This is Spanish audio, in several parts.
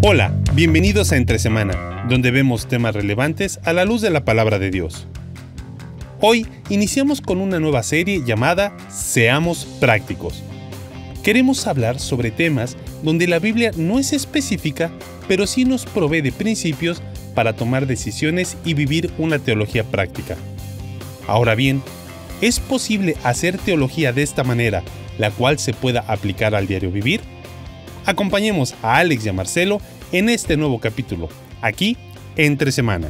Hola, bienvenidos a Entre Semana, donde vemos temas relevantes a la luz de la palabra de Dios. Hoy iniciamos con una nueva serie llamada Seamos Prácticos. Queremos hablar sobre temas donde la Biblia no es específica, pero sí nos provee de principios para tomar decisiones y vivir una teología práctica. Ahora bien, ¿es posible hacer teología de esta manera, la cual se pueda aplicar al diario vivir? Acompañemos a Alex y a Marcelo en este nuevo capítulo, aquí, entre semana.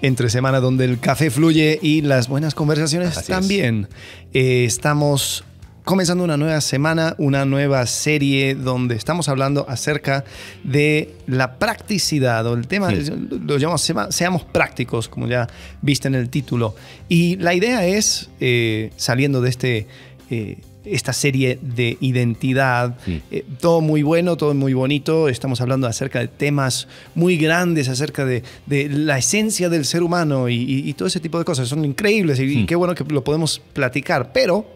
Entre semana donde el café fluye y las buenas conversaciones también. Eh, estamos comenzando una nueva semana, una nueva serie donde estamos hablando acerca de la practicidad o el tema, lo llamamos Seamos prácticos, como ya viste en el título. Y la idea es, eh, saliendo de este eh, esta serie de identidad. Eh, todo muy bueno, todo muy bonito. Estamos hablando acerca de temas muy grandes, acerca de, la esencia del ser humano y, todo ese tipo de cosas. Son increíbles y, qué bueno que lo podemos platicar, pero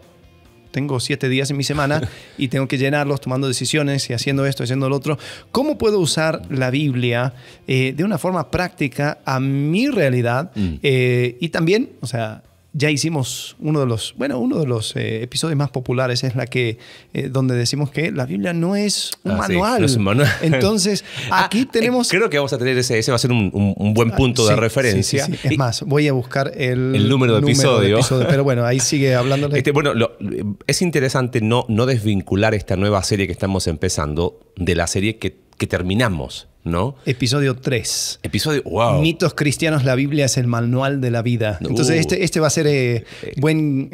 tengo siete días en mi semana y tengo que llenarlos tomando decisiones y haciendo esto, haciendo lo otro. ¿Cómo puedo usar la Biblia eh, de una forma práctica a mi realidad? Mm. y también, o sea, ya hicimos uno de los, bueno, uno de los eh, episodios más populares es la que, eh, donde decimos que la Biblia no es un ah, manual. Entonces, ah, aquí eh, tenemos... creo que vamos a tener ese, ese va a ser un, buen punto de ah, referencia. es más, voy a buscar el, número, de, episodios. Pero bueno, ahí sigue hablándole. Este, bueno, es interesante no, no desvincular esta nueva serie que estamos empezando de la serie que que terminamos, ¿no? Episodio 3. Episodio, wow. Mitos cristianos, la Biblia es el manual de la vida. Entonces, uh. este, este, va a ser eh, eh, eh, buen,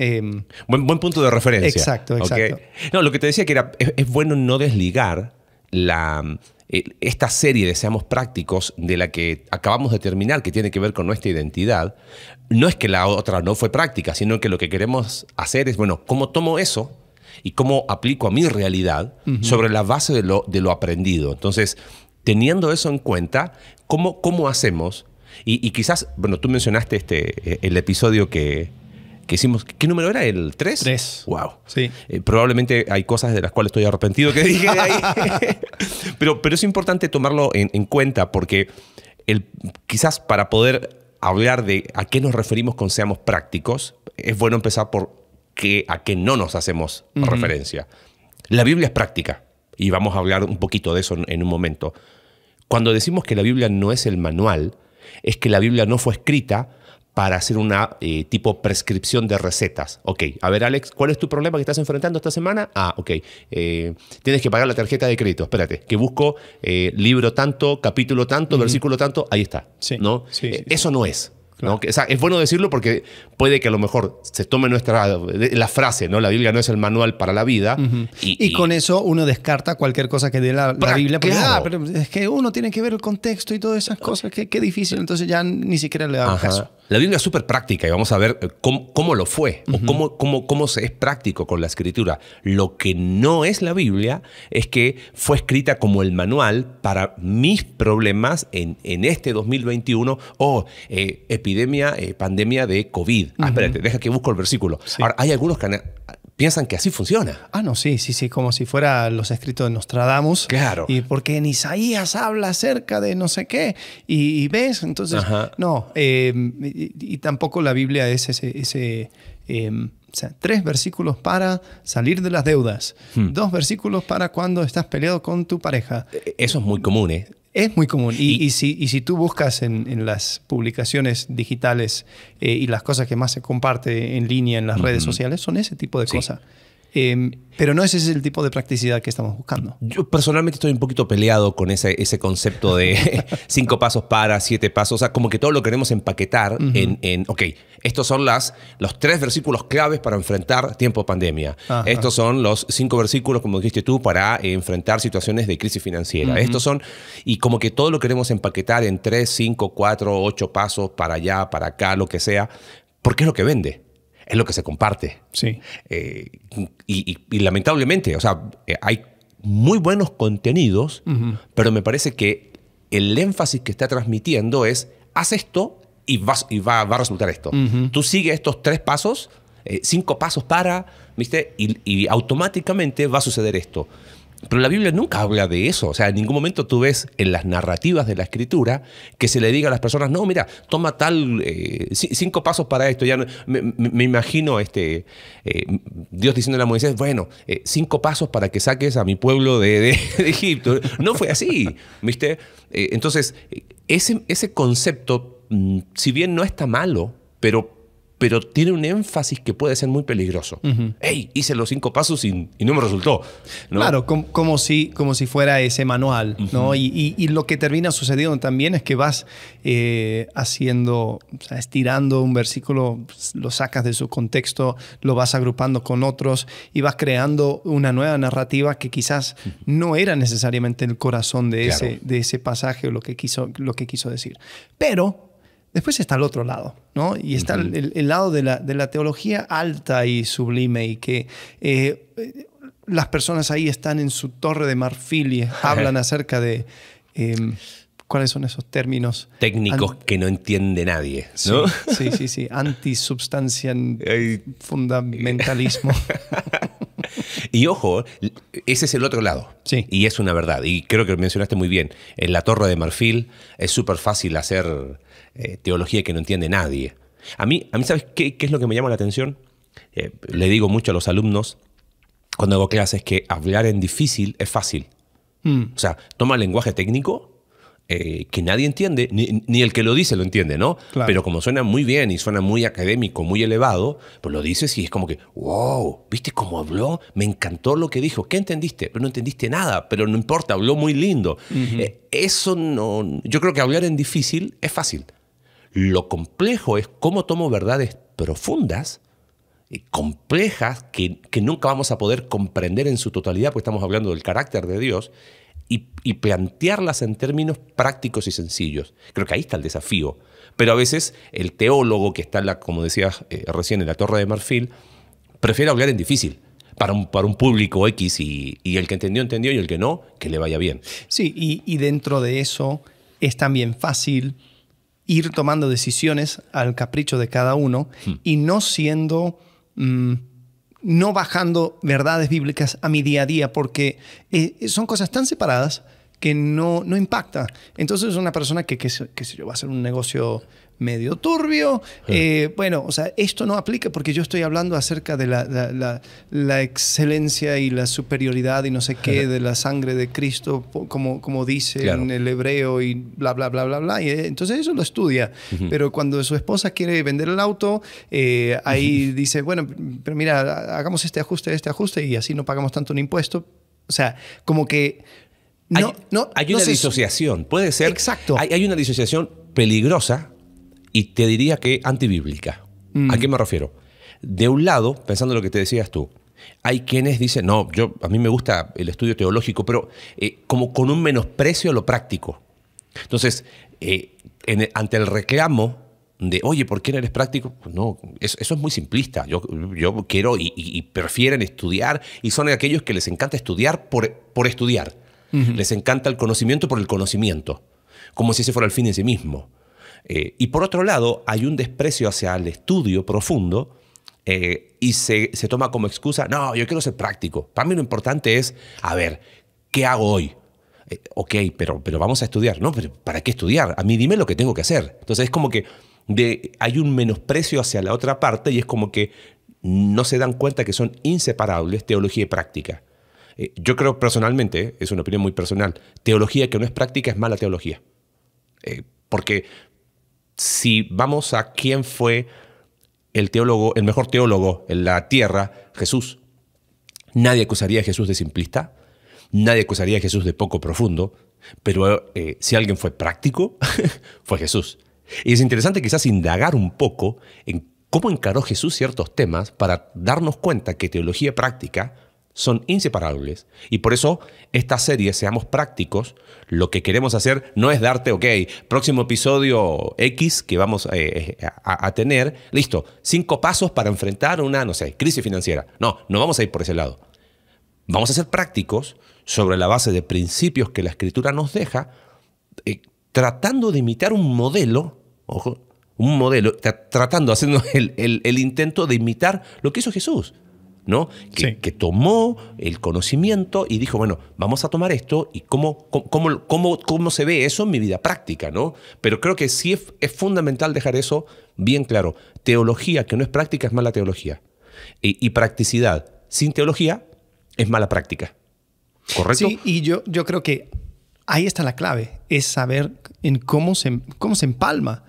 buen, punto de referencia. Exacto, exacto. No, lo que te decía que era, es, bueno no desligar la, esta serie de Seamos Prácticos, de la que acabamos de terminar, que tiene que ver con nuestra identidad, no es que la otra no fue práctica, sino que lo que queremos hacer es, bueno, ¿cómo tomo eso y cómo aplico a mi realidad sobre la base de lo, aprendido. Entonces, teniendo eso en cuenta, ¿cómo, cómo hacemos? Y, quizás, bueno, tú mencionaste este, eh, el episodio que, hicimos. ¿Qué número era? ¿El 3? 3. Wow. Sí. Eh, probablemente hay cosas de las cuales estoy arrepentido que dije ahí. pero, pero es importante tomarlo en, cuenta porque el, quizás para poder hablar de a qué nos referimos con seamos prácticos, es bueno empezar por que, a qué no nos hacemos referencia. La Biblia es práctica, y vamos a hablar un poquito de eso en, un momento. Cuando decimos que la Biblia no es el manual, es que la Biblia no fue escrita para hacer una eh, tipo prescripción de recetas. Ok, a ver Alex, ¿cuál es tu problema que estás enfrentando esta semana? Ah, ok, eh, tienes que pagar la tarjeta de crédito, espérate, que busco eh, libro tanto, capítulo tanto, versículo tanto, ahí está. ¿no? eso no es es bueno decirlo porque puede que a lo mejor se tome nuestra la frase, ¿no? La Biblia no es el manual para la vida. y, con eso uno descarta cualquier cosa que dé la, Biblia. Ah, pero es que uno tiene que ver el contexto y todas esas cosas. Qué, difícil. Entonces ya ni siquiera le da caso. La Biblia es súper práctica y vamos a ver eh, cómo, lo fue o cómo, se es práctico con la escritura. Lo que no es la Biblia es que fue escrita como el manual para mis problemas en, en este 2021 o eh, eh, pandemia de COVID. Ah, espérate, deja que busco el versículo. Ahora, hay algunos que piensan que así funciona. Ah, no, sí, sí, sí, como si fuera los escritos de Nostradamus. Claro. Y porque en Isaías habla acerca de no sé qué, y, ves, entonces, no, em, y, tampoco la Biblia es ese... Em, o sea, tres versículos para salir de las deudas, hmm. dos versículos para cuando estás peleado con tu pareja. E, eso es muy común, ¿eh? Es muy común. Y, si, y si, tú buscas en, las publicaciones digitales eh, y las cosas que más se comparte en línea en las redes sociales, son ese tipo de cosas. Em, pero no ese es el tipo de practicidad que estamos buscando. Yo personalmente estoy un poquito peleado con ese, ese concepto de cinco pasos para, siete pasos. O sea, como que todo lo queremos empaquetar en, en, ok, estos son las, los tres versículos claves para enfrentar tiempo pandemia. Estos son los cinco versículos, como dijiste tú, para eh, enfrentar situaciones de crisis financiera. Estos son, y como que todo lo queremos empaquetar en tres, cinco, cuatro, ocho pasos para allá, para acá, lo que sea, porque es lo que vende es lo que se comparte. Sí. Eh, y, lamentablemente, o sea, eh, hay muy buenos contenidos, pero me parece que el énfasis que está transmitiendo es, haz esto y, vas, y va, a resultar esto. Tú sigues estos tres pasos, eh, cinco pasos para, ¿viste? y automáticamente va a suceder esto. Pero la Biblia nunca habla de eso. O sea, en ningún momento tú ves en las narrativas de la escritura que se le diga a las personas, no, mira, toma tal, eh, cinco pasos para esto. Ya me, imagino este, eh, Dios diciendo a Moisés, bueno, eh, cinco pasos para que saques a mi pueblo de, Egipto. No fue así, ¿viste? entonces, ese, ese concepto, mm, si bien no está malo, pero pero tiene un énfasis que puede ser muy peligroso. ¡Ey! Hice los cinco pasos y, no me resultó. Claro, como, si, como si fuera ese manual, ¿no? Y, lo que termina sucediendo también es que vas eh, haciendo, estirando un versículo, lo sacas de su contexto, lo vas agrupando con otros y vas creando una nueva narrativa que quizás no era necesariamente el corazón de, ese, de ese pasaje o lo que quiso, lo que quiso decir. Pero Después está el otro lado, ¿no? Y está el, lado de la, teología alta y sublime y que eh, las personas ahí están en su torre de marfil y hablan acerca de... Em, ¿Cuáles son esos términos? Técnicos que no entiende nadie, ¿no? Sí, sí, sí. antisubstancia, fundamentalismo. Y ojo, ese es el otro lado. Sí. Y es una verdad. Y creo que lo mencionaste muy bien. En la Torre de Marfil es súper fácil hacer eh, teología que no entiende nadie. A mí, a mí ¿sabes qué, es lo que me llama la atención? Eh, le digo mucho a los alumnos cuando hago clases que hablar en difícil es fácil. Hmm. O sea, toma el lenguaje técnico eh, que nadie entiende, ni, el que lo dice lo entiende, ¿no? Pero como suena muy bien y suena muy académico, muy elevado, pues lo dices y es como que, wow, ¿viste cómo habló? Me encantó lo que dijo. ¿Qué entendiste? Pero no entendiste nada, pero no importa, habló muy lindo. eso no. Yo creo que hablar en difícil es fácil. Lo complejo es cómo tomo verdades profundas y complejas que, nunca vamos a poder comprender en su totalidad, Pues estamos hablando del carácter de Dios, y, plantearlas en términos prácticos y sencillos. Creo que ahí está el desafío. Pero a veces el teólogo que está, la, como decías eh, recién, en la Torre de Marfil, prefiere hablar en difícil. Para un, para un, público X y, y, el que entendió, entendió y el que no, que le vaya bien. Sí, y, y dentro de eso es también fácil ir tomando decisiones al capricho de cada uno hmm. y no siendo, mm, no bajando verdades bíblicas a mi día a día, porque eh, son cosas tan separadas que no, no impacta. Entonces una persona que, que, que, que va a hacer un negocio medio turbio. Eh, bueno, o sea, esto no aplica porque yo estoy hablando acerca de la, la, excelencia y la superioridad y no sé qué, de la sangre de Cristo, como, como dice en el hebreo y bla, bla, bla, bla, bla. Eh, entonces eso lo estudia. Pero cuando su esposa quiere vender el auto, eh, ahí dice, bueno, pero mira, hagamos este ajuste, este ajuste y así no pagamos tanto un impuesto. O sea, como que... No, hay, no, una disociación, puede ser. Exacto. hay una disociación peligrosa y te diría que antibíblica. ¿A mm. qué me refiero? De un lado, pensando en lo que te decías tú, hay quienes dicen, no, yo, a mí me gusta el estudio teológico, pero eh, como con un menosprecio a lo práctico. Entonces, eh, ante el reclamo de, oye, ¿por qué no eres práctico? Pues no, eso, es muy simplista. Yo, yo quiero y, prefieren estudiar y son aquellos que les encanta estudiar por, por estudiar. Les encanta el conocimiento por el conocimiento, como si ese fuera el fin en sí mismo. Eh, y por otro lado, hay un desprecio hacia el estudio profundo eh, y se, toma como excusa, no, yo quiero ser práctico. Para mí lo importante es, a ver, ¿qué hago hoy? Eh, ok, pero, pero vamos a estudiar. No, pero ¿para qué estudiar? A mí dime lo que tengo que hacer. Entonces es como que hay un menosprecio hacia la otra parte y es como que no se dan cuenta que son inseparables teología y práctica. yo creo personalmente, es una opinión muy personal, teología que no es práctica es mala teología. porque si vamos a quién fue el teólogo, el mejor teólogo en la tierra, Jesús. Nadie acusaría a Jesús de simplista, nadie acusaría a Jesús de poco profundo, pero eh, si alguien fue práctico, fue Jesús. Y es interesante quizás indagar un poco en cómo encaró Jesús ciertos temas para darnos cuenta que teología práctica son inseparables y por eso esta serie, seamos prácticos, lo que queremos hacer no es darte, ok, próximo episodio X que vamos eh, eh, a, tener, listo, cinco pasos para enfrentar una, no sé, crisis financiera. No, no vamos a ir por ese lado. Vamos a ser prácticos sobre la base de principios que la escritura nos deja, eh, tratando de imitar un modelo, ojo, un modelo, tratando, haciendo el intento de imitar lo que hizo Jesús. Que, tomó el conocimiento y dijo, bueno, vamos a tomar esto y cómo, cómo, cómo, cómo se ve eso en mi vida práctica, ¿no? Pero creo que sí es, fundamental dejar eso bien claro. Teología que no es práctica es mala teología. Y, practicidad sin teología es mala práctica. ¿Correcto? Sí, y yo, yo creo que ahí está la clave es saber en cómo se, cómo se empalma.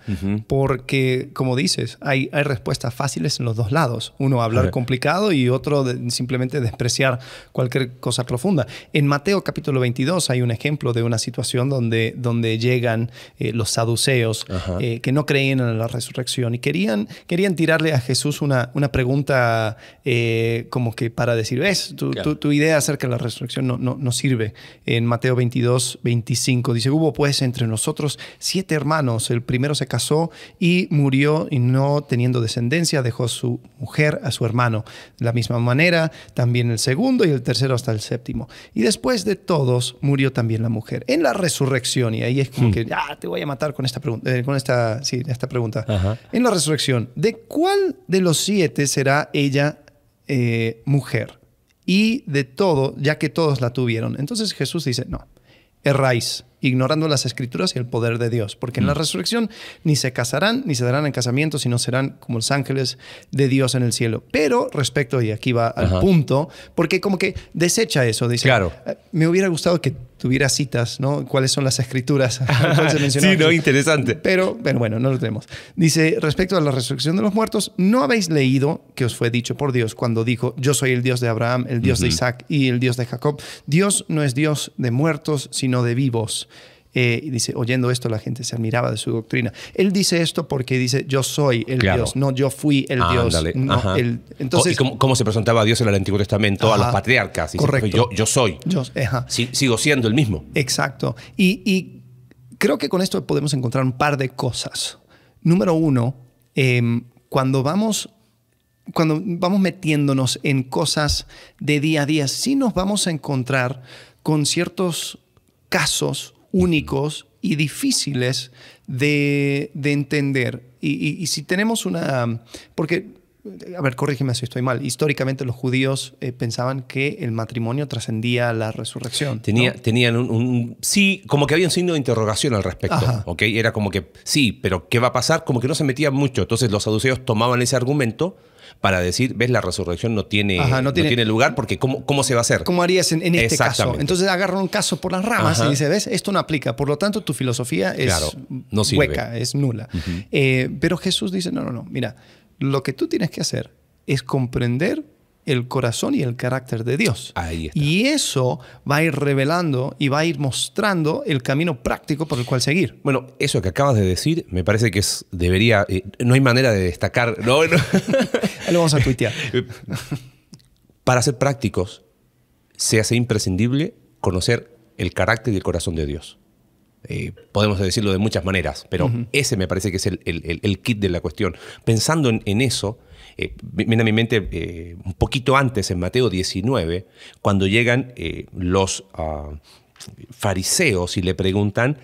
Porque, como dices, hay, respuestas fáciles en los dos lados. Uno, hablar complicado y otro, simplemente despreciar cualquier cosa profunda. En Mateo capítulo 22 hay un ejemplo de una situación donde, donde llegan eh, los saduceos eh, que no creían en la resurrección y querían, querían tirarle a Jesús una, una pregunta eh, como que para decir, ves, tu, idea acerca de la resurrección no, no sirve. En Mateo 22, 25 dice, hubo pues entre nosotros siete hermanos. El primero se casó y murió y no teniendo descendencia dejó su mujer a su hermano. De la misma manera, también el segundo y el tercero hasta el séptimo. Y después de todos murió también la mujer. En la resurrección, y ahí es como hmm. que, ya ah, te voy a matar con esta pregunta, eh, con esta, esta pregunta. En la resurrección, ¿de cuál de los siete será ella eh, mujer? y de todo, ya que todos la tuvieron. Entonces Jesús dice, no, erráis, ignorando las escrituras y el poder de Dios, porque en la mm. resurrección ni se casarán, ni se darán en casamiento, sino serán como los ángeles de Dios en el cielo. Pero respecto, y aquí va al punto, porque como que desecha eso, dice, claro. Eh, me hubiera gustado que tuviera citas, ¿no? ¿Cuáles son las escrituras? se sí, no, interesante. Pero, bueno, no lo tenemos. Dice, respecto a la resurrección de los muertos, ¿no habéis leído que os fue dicho por Dios cuando dijo, yo soy el Dios de Abraham, el Dios de Isaac y el Dios de Jacob? Dios no es Dios de muertos, sino de vivos eh, y dice, oyendo esto la gente se admiraba de su doctrina. Él dice esto porque dice, yo soy el Dios, no yo fui el ah, Dios. entonces, cómo, se presentaba a Dios en el Antiguo Testamento a los patriarcas? correcto. yo, yo, soy. sigo siendo el mismo. Exacto. Y, creo que con esto podemos encontrar un par de cosas. Número uno, em, cuando vamos cuando vamos metiéndonos en cosas de día a día, sí nos vamos a encontrar con ciertos casos únicos y difíciles de, entender. Y, si tenemos una... Porque a ver, corrígeme si estoy mal. Históricamente los judíos eh, pensaban que el matrimonio trascendía la resurrección. Tenía, Tenían un, Sí, como que había un signo de interrogación al respecto. Era como que, sí, pero ¿qué va a pasar? Como que no se metía mucho. Entonces los saduceos tomaban ese argumento para decir, ves, la resurrección no tiene, lugar porque ¿cómo, cómo se va a hacer? ¿Cómo harías en, este caso? Entonces agarra un caso por las ramas y dice, ves, esto no aplica, por lo tanto tu filosofía es hueca, es nula. Eh, pero Jesús dice, no, no, no, mira, lo que tú tienes que hacer es comprender el corazón y el carácter de Dios. Y eso va a ir revelando y va a ir mostrando el camino práctico por el cual seguir. Bueno, eso que acabas de decir me parece que es, debería, eh, no hay manera de destacar. No, lo vamos a tuitear. Para ser prácticos, se hace imprescindible conocer el carácter y el corazón de Dios. Eh, podemos decirlo de muchas maneras, pero ese me parece que es el, kit de la cuestión. Pensando en eso, eh, viene a mi mente eh, un poquito antes, en Mateo 19, cuando llegan eh, los ah, fariseos y le preguntan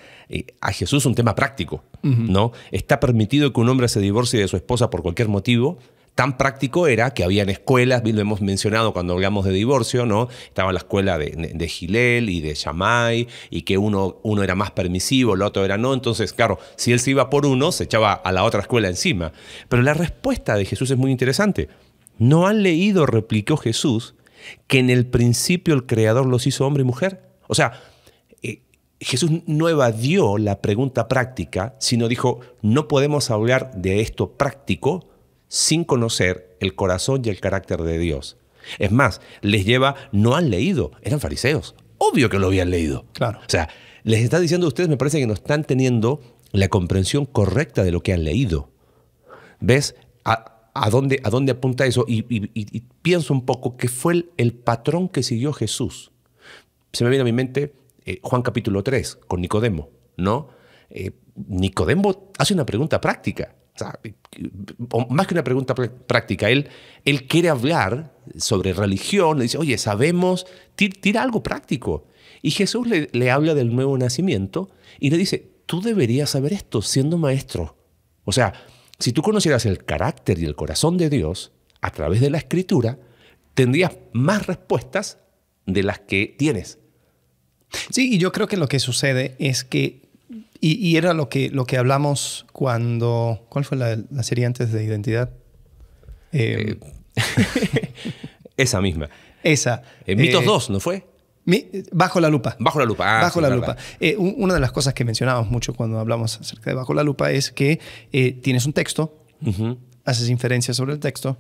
a Jesús un tema práctico, ¿no? ¿Está permitido que un hombre se divorcie de su esposa por cualquier motivo? Tan práctico era que habían escuelas, lo hemos mencionado cuando hablamos de divorcio, ¿no? Estaba la escuela de, Gilel y de Yamai, y que uno, uno era más permisivo, el otro era no. Entonces, claro, si él se iba por uno, se echaba a la otra escuela encima. Pero la respuesta de Jesús es muy interesante. No han leído, replicó Jesús, que en el principio el Creador los hizo hombre y mujer. O sea, eh, Jesús no evadió la pregunta práctica, sino dijo, no podemos hablar de esto práctico sin conocer el corazón y el carácter de Dios. Es más, les lleva, no han leído, eran fariseos. Obvio que lo habían leído. Claro. O sea, les está diciendo a ustedes, me parece que no están teniendo la comprensión correcta de lo que han leído. ¿Ves? A, dónde, a dónde, apunta eso? Y, pienso un poco que fue el, patrón que siguió Jesús. Se me viene a mi mente eh, Juan capítulo 3 con Nicodemo, ¿no? Eh, Nicodemo hace una pregunta práctica más que una pregunta práctica, él, él quiere hablar sobre religión, le dice, oye, sabemos, tira, algo práctico. Y Jesús le, le, habla del nuevo nacimiento y le dice, tú deberías saber esto siendo maestro. O sea, si tú conocieras el carácter y el corazón de Dios a través de la escritura, tendrías más respuestas de las que tienes. Sí, y yo creo que lo que sucede es que y, era lo que, lo que hablamos cuando... ¿Cuál fue la, serie antes de Identidad? Em, eh, esa misma. Esa. en eh, Mitos eh, dos, 2, ¿no fue? bajo la lupa. Bajo la lupa. Ah, bajo la lupa. una de las cosas que mencionábamos mucho cuando hablamos acerca de Bajo la lupa es que tienes un texto, haces inferencias sobre el texto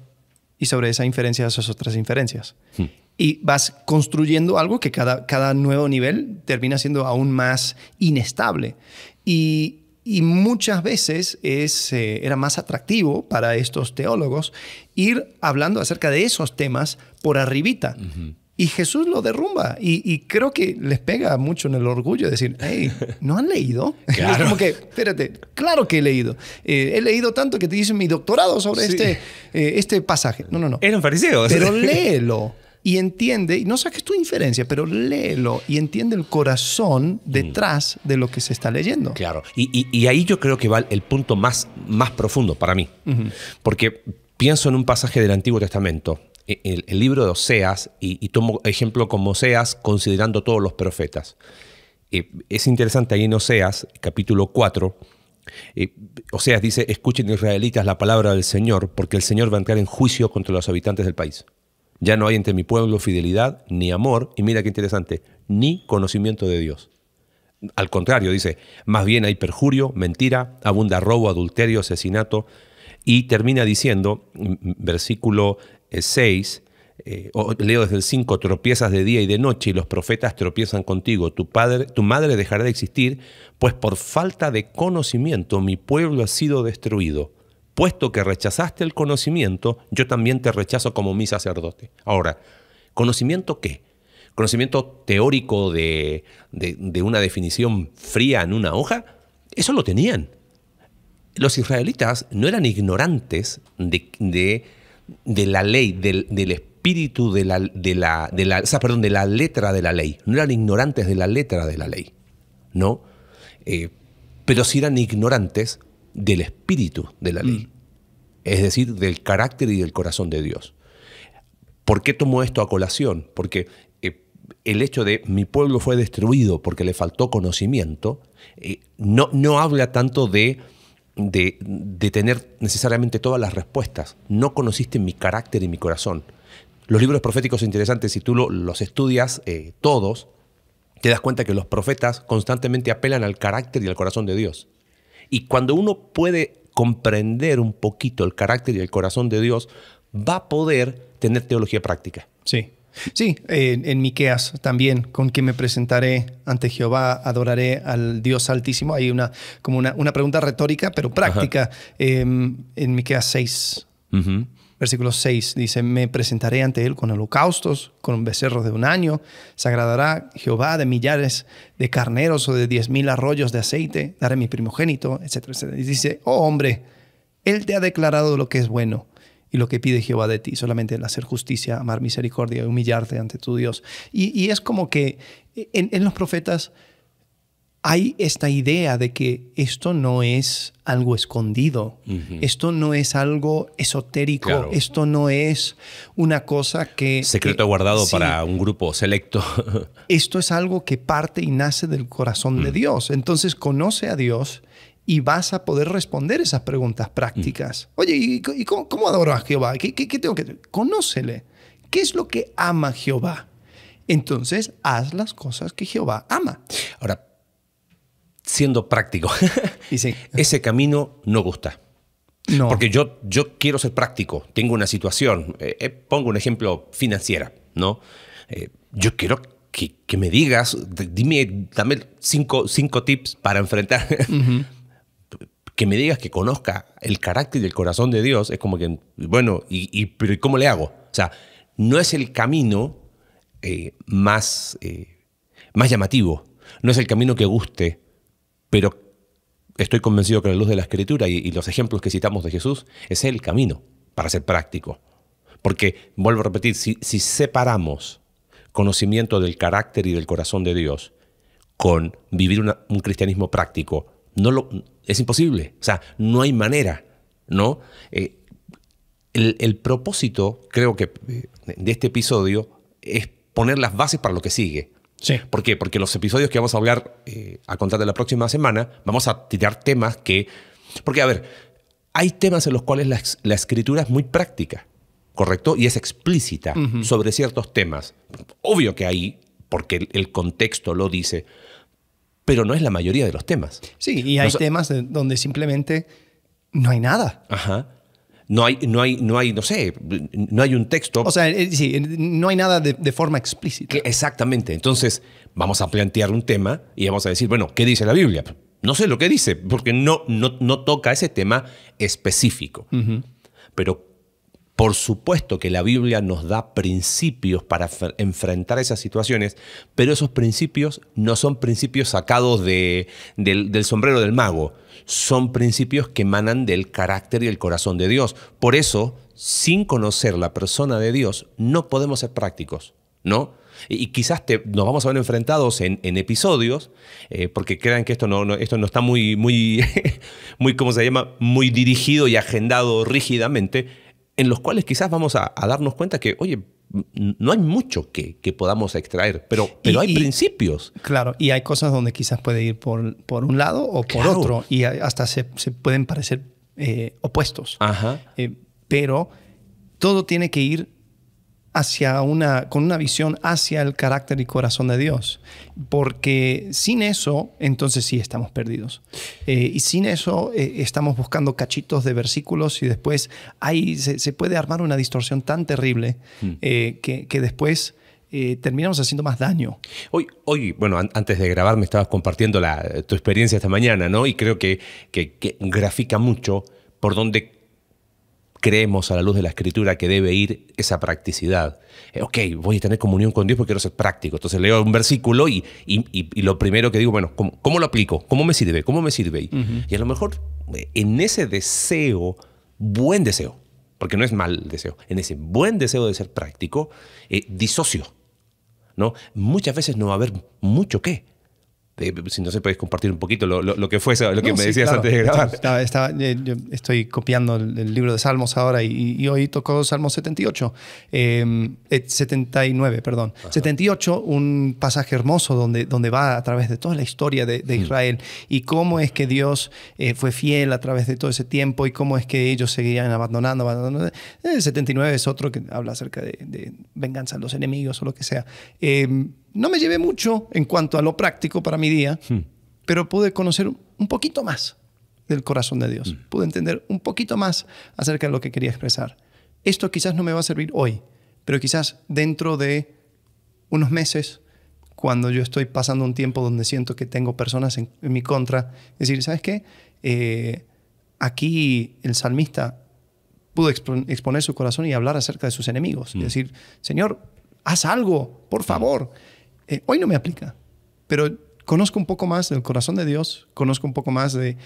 y sobre esa inferencia haces otras inferencias. Hmm y vas construyendo algo que cada, cada nuevo nivel termina siendo aún más inestable. Y, y muchas veces es, eh, era más atractivo para estos teólogos ir hablando acerca de esos temas por arribita. Y Jesús lo derrumba. Y, y, creo que les pega mucho en el orgullo decir, hey, ¿no han leído? Claro. que, espérate, claro que he leído. Eh, he leído tanto que te hice mi doctorado sobre este, eh, este pasaje. No, no, no. un fariseo. Pero léelo y entiende, y no saques tu inferencia, pero léelo y entiende el corazón mm. detrás de lo que se está leyendo. Claro, y, ahí yo creo que va el punto más, más profundo para mí, porque pienso en un pasaje del Antiguo Testamento, e, el, libro de Oseas, y, tomo ejemplo como Oseas considerando todos los profetas. Eh, es interesante ahí en Oseas, capítulo 4, eh, Oseas dice, escuchen israelitas la palabra del Señor, porque el Señor va a entrar en juicio contra los habitantes del país. Ya no hay entre mi pueblo fidelidad, ni amor, y mira qué interesante, ni conocimiento de Dios. Al contrario, dice, más bien hay perjurio, mentira, abunda robo, adulterio, asesinato, y termina diciendo, mm, mm, versículo 6, eh, eh, leo desde el 5, tropiezas de día y de noche y los profetas tropiezan contigo, tu, padre, tu madre dejará de existir, pues por falta de conocimiento mi pueblo ha sido destruido puesto que rechazaste el conocimiento, yo también te rechazo como mi sacerdote. Ahora, ¿conocimiento qué? ¿Conocimiento teórico de, una definición fría en una hoja? Eso lo tenían. Los israelitas no eran ignorantes de, la ley, del, espíritu de la, de la, la perdón, de la letra de la ley. No eran ignorantes de la letra de la ley, ¿no? Eh, pero sí eran ignorantes del espíritu de la ley, mm. es decir, del carácter y del corazón de Dios. ¿Por qué tomo esto a colación? Porque eh, el hecho de mi pueblo fue destruido porque le faltó conocimiento, eh, no, no habla tanto de, de, tener necesariamente todas las respuestas. No conociste mi carácter y mi corazón. Los libros proféticos interesantes, si tú los estudias eh, todos, te das cuenta que los profetas constantemente apelan al carácter y al corazón de Dios. Y cuando uno puede comprender un poquito el carácter y el corazón de Dios, va a poder tener teología práctica. Sí. Sí, en, Miqueas también, con quien me presentaré ante Jehová, adoraré al Dios Altísimo. Hay una, como una, pregunta retórica, pero práctica, em, en Miqueas 6. Versículo 6 dice, me presentaré ante él con holocaustos, con becerros de un año, sagradará Jehová de millares de carneros o de diez mil arroyos de aceite, daré mi primogénito, etcétera, Y dice, oh hombre, él te ha declarado lo que es bueno y lo que pide Jehová de ti, solamente el hacer justicia, amar misericordia y humillarte ante tu Dios. Y, es como que en los profetas hay esta idea de que esto no es algo escondido, esto no es algo esotérico, esto no es una cosa que... Secreto guardado para un grupo selecto. esto es algo que parte y nace del corazón de mm. Dios. Entonces conoce a Dios y vas a poder responder esas preguntas prácticas. Mm. Oye, ¿y, cómo, adoro a Jehová? ¿Qué, tengo que...? Conócele. ¿Qué es lo que ama Jehová? Entonces, haz las cosas que Jehová ama. Ahora, siendo práctico. Ese camino no gusta. Porque yo, yo quiero ser práctico, tengo una situación, eh, eh, pongo un ejemplo financiera, ¿no? Eh, yo quiero que, me digas, dime, dame cinco, tips para enfrentar. Que me digas que conozca el carácter y el corazón de Dios, es como que, bueno, ¿y, pero cómo le hago? O sea, no es el camino más, más llamativo, no es el camino que guste, pero estoy convencido que la luz de la escritura y, los ejemplos que citamos de Jesús es el camino para ser práctico. Porque, vuelvo a repetir, si, separamos conocimiento del carácter y del corazón de Dios con vivir un cristianismo práctico, no es imposible. O sea, no hay manera, ¿no? Eh, el, propósito, creo que, eh, de este episodio es poner las bases para lo que sigue. Sí. ¿Por qué? Porque los episodios que vamos a hablar eh, a contar de la próxima semana, vamos a tirar temas que... Porque, a ver, hay temas en los cuales la, escritura es muy práctica, ¿correcto? Y es explícita sobre ciertos temas. Obvio que hay, porque el, contexto lo dice, pero no es la mayoría de los temas. Sí, y hay temas donde simplemente no hay nada. Ajá. No hay, no hay, no hay, no sé, no hay un texto. O sea, eh, sí, eh, no hay nada de, forma explícita. exactamente. Entonces, vamos a plantear un tema y vamos a decir, bueno, ¿qué dice la Biblia? No sé lo que dice, porque no, no, toca ese tema específico. Pero por supuesto que la Biblia nos da principios para enfrentar esas situaciones, pero esos principios no son principios sacados de, del sombrero del mago son principios que emanan del carácter y el corazón de Dios. Por eso, sin conocer la persona de Dios, no podemos ser prácticos, ¿no? Y quizás te, nos vamos a ver enfrentados en, episodios, eh, porque crean que esto no, esto no está muy, muy, muy, ¿cómo se llama? Muy dirigido y agendado rígidamente, en los cuales quizás vamos a darnos cuenta que, oye, no hay mucho que, podamos extraer, pero, pero hay principios. Claro, y hay cosas donde quizás puede ir por, por un lado o por otro, y hasta se, pueden parecer eh, opuestos. Ajá. Eh, pero todo tiene que ir hacia una, con una visión hacia el carácter y corazón de Dios. Porque sin eso, entonces sí estamos perdidos. Eh, y sin eso eh, estamos buscando cachitos de versículos y después ahí se, puede armar una distorsión tan terrible mm. eh, que, después terminamos haciendo más daño. Hoy, bueno, antes de grabar me estabas compartiendo la, tu experiencia esta mañana, ¿no? Y creo que, que, grafica mucho por donde creemos a la luz de la escritura que debe ir esa practicidad. Eh, ok, voy a tener comunión con Dios porque quiero ser práctico. Entonces leo un versículo y, lo primero que digo, bueno, ¿cómo, lo aplico? ¿Cómo me sirve? ¿Cómo me sirve? Y a lo mejor eh, en ese deseo, buen deseo, porque no es mal deseo, en ese buen deseo de ser práctico, eh, disocio. ¿no? Muchas veces no va a haber mucho qué si no se sé, podéis compartir un poquito lo, que fue, lo que me decías antes de grabar. Eh, yo estoy copiando el, libro de Salmos ahora y, hoy tocó Salmo 78, 79, eh, eh, perdón. 78, un pasaje hermoso donde, donde va a través de toda la historia de, mm. Israel y cómo es que Dios fue fiel a través de todo ese tiempo y cómo es que ellos seguían abandonando, 79 es otro que habla acerca de, venganza a los enemigos o lo que sea. No me llevé mucho en cuanto a lo práctico para mi día, hmm. pero pude conocer un poquito más del corazón de Dios. Hmm. Pude entender un poquito más acerca de lo que quería expresar. Esto quizás no me va a servir hoy, pero quizás dentro de unos meses, cuando yo estoy pasando un tiempo donde siento que tengo personas en, mi contra, decir, ¿sabes qué? Eh, aquí el salmista pudo exponer su corazón y hablar acerca de sus enemigos. Hmm. decir, Señor, haz algo, por favor. Eh, hoy no me aplica, pero conozco un poco más del corazón de Dios, conozco un poco más de,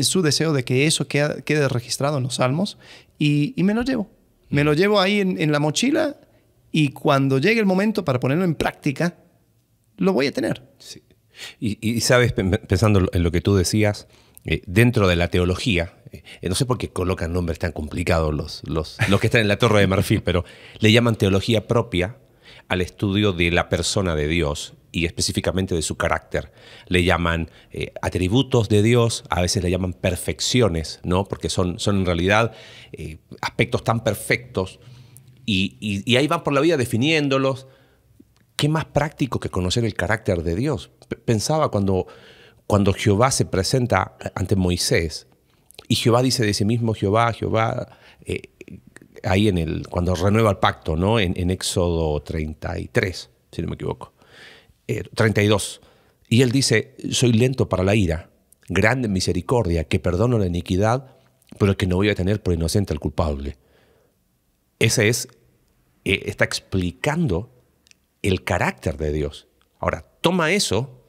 su deseo de que eso quede, registrado en los salmos y, me lo llevo. Me lo llevo ahí en, la mochila y cuando llegue el momento para ponerlo en práctica, lo voy a tener. Sí. Y, sabes, pensando en lo que tú decías, eh, dentro de la teología, eh, no sé por qué colocan nombres tan complicados los, los que están en la Torre de Marfil, pero le llaman teología propia al estudio de la persona de Dios y específicamente de su carácter. Le llaman eh, atributos de Dios, a veces le llaman perfecciones, ¿no? porque son, son en realidad eh, aspectos tan perfectos y, ahí van por la vida definiéndolos. ¿Qué más práctico que conocer el carácter de Dios? pensaba cuando, cuando Jehová se presenta ante Moisés y Jehová dice de sí mismo, Jehová, Jehová, eh, ahí en el, cuando renueva el pacto, ¿no? En, Éxodo 33, si no me equivoco. 32. Eh, y él dice, soy lento para la ira, grande en misericordia, que perdono la iniquidad, pero que no voy a tener por inocente al culpable. Ese es, eh, está explicando el carácter de Dios. Ahora, toma eso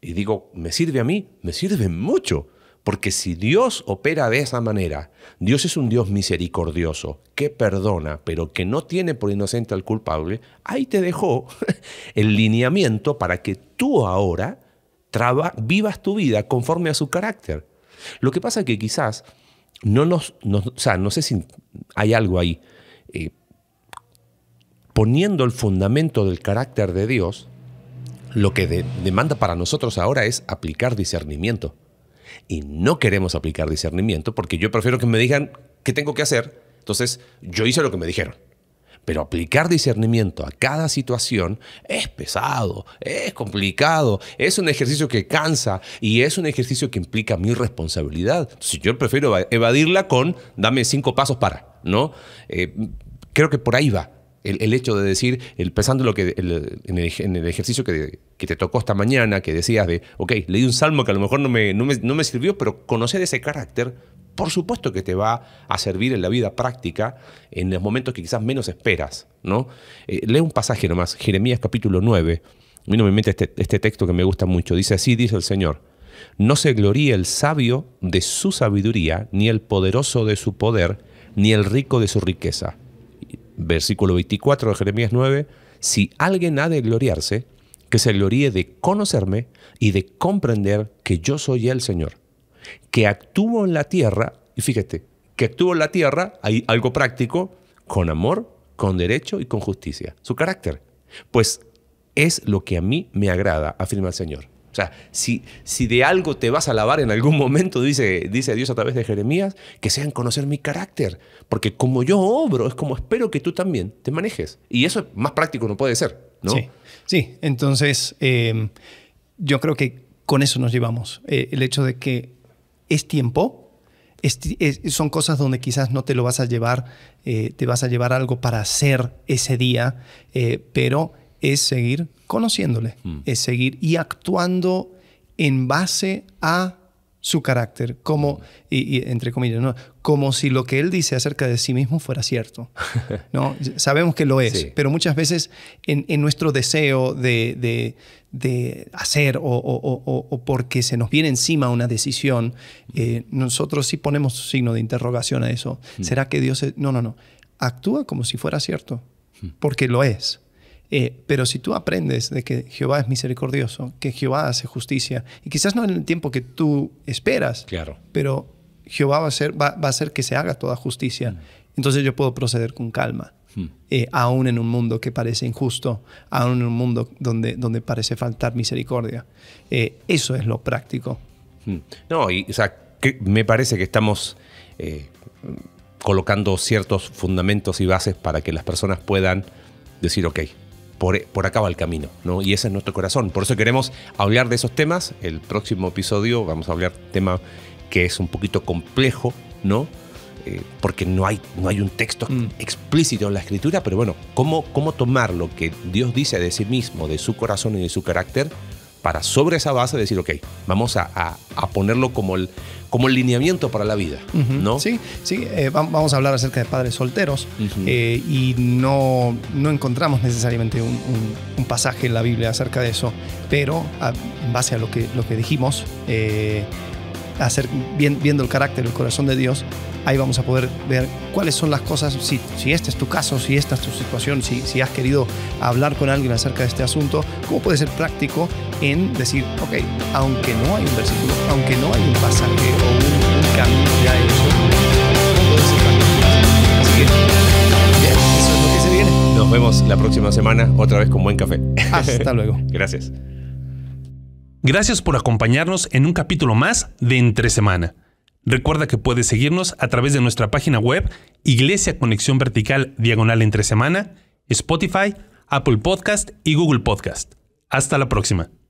y digo, ¿me sirve a mí? Me sirve mucho. Porque si Dios opera de esa manera, Dios es un Dios misericordioso, que perdona, pero que no tiene por inocente al culpable, ahí te dejó el lineamiento para que tú ahora vivas tu vida conforme a su carácter. Lo que pasa es que quizás no nos, o sea, no sé si hay algo ahí, eh, poniendo el fundamento del carácter de Dios, lo que demanda para nosotros ahora es aplicar discernimiento y no queremos aplicar discernimiento porque yo prefiero que me digan qué tengo que hacer. Entonces, yo hice lo que me dijeron. Pero aplicar discernimiento a cada situación es pesado, es complicado, es un ejercicio que cansa y es un ejercicio que implica mi responsabilidad. Entonces, yo prefiero evadirla con dame cinco pasos para, ¿no? Eh, creo que por ahí va el, hecho de decir, pensando lo que, en, el, ejercicio que, te tocó esta mañana, que decías de, ok, leí un salmo que a lo mejor no me, sirvió, pero conocer ese carácter, por supuesto que te va a servir en la vida práctica, en los momentos que quizás menos esperas. ¿no? Eh, lee un pasaje nomás, Jeremías capítulo 9. A mí no me mete este, este texto que me gusta mucho. Dice así, dice el Señor. No se gloría el sabio de su sabiduría, ni el poderoso de su poder, ni el rico de su riqueza versículo 24 de Jeremías 9, si alguien ha de gloriarse, que se gloríe de conocerme y de comprender que yo soy el Señor, que actúo en la tierra, y fíjate, que actúo en la tierra, hay algo práctico, con amor, con derecho y con justicia, su carácter. Pues es lo que a mí me agrada, afirma el Señor. O sea, si, si de algo te vas a alabar en algún momento, dice, dice Dios a través de Jeremías, que sean conocer mi carácter. Porque como yo obro, es como espero que tú también te manejes. Y eso es más práctico no puede ser, ¿no? Sí, sí. entonces em, yo creo que con eso nos llevamos. Eh, el hecho de que es tiempo, son cosas donde quizás no te lo vas a llevar, eh, te vas a llevar algo para hacer ese día, eh, pero es seguir conociéndole, mm. es seguir y actuando en base a su carácter, como, mm. entre comillas, como si lo que él dice acerca de sí mismo fuera cierto. ¿no? Sabemos que lo es, pero muchas veces en, nuestro deseo de, hacer o, porque se nos viene encima una decisión, mm. eh, nosotros sí ponemos signo de interrogación a eso. ¿Será que Dios No, no, no. Actúa como si fuera cierto, porque lo es. Eh, pero si tú aprendes de que Jehová es misericordioso, que Jehová hace justicia, y quizás no en el tiempo que tú esperas, claro. pero Jehová va a, hacer, va, a hacer que se haga toda justicia, mm. entonces yo puedo proceder con calma. Mm. Eh, aún en un mundo que parece injusto, aún en un mundo donde, donde parece faltar misericordia. Eh, eso es lo práctico. Mm. No, y, o sea, que me parece que estamos colocando ciertos fundamentos y bases para que las personas puedan decir, ok, por, por, acá va el camino, ¿no? Y ese es nuestro corazón. Por eso queremos hablar de esos temas. El próximo episodio vamos a hablar de tema que es un poquito complejo, ¿no? Eh, porque no hay, no hay un texto mm. explícito en la escritura, pero bueno, ¿cómo, ¿cómo tomar lo que Dios dice de sí mismo, de su corazón y de su carácter? para sobre esa base decir, ok, vamos a, ponerlo como el, como el lineamiento para la vida, ¿no? Sí, sí, eh, vamos a hablar acerca de padres solteros eh, y no, no encontramos necesariamente un, pasaje en la Biblia acerca de eso, pero ah, en base a lo que, lo que dijimos, eh, hacer, viendo el carácter, el corazón de Dios, ahí vamos a poder ver cuáles son las cosas, si, si este es tu caso, si esta es tu situación, si, si has querido hablar con alguien acerca de este asunto, cómo puede ser práctico en decir, ok, aunque no hay un versículo, aunque no hay un pasaje o un, un camino ya hecho, Así que, bien, eso es lo que se viene. Nos vemos la próxima semana otra vez con buen café. Hasta luego. Gracias. Gracias por acompañarnos en un capítulo más de Entre Semana. Recuerda que puedes seguirnos a través de nuestra página web Iglesia Conexión Vertical Diagonal Entre Semana, Spotify, Apple Podcast y Google Podcast. Hasta la próxima.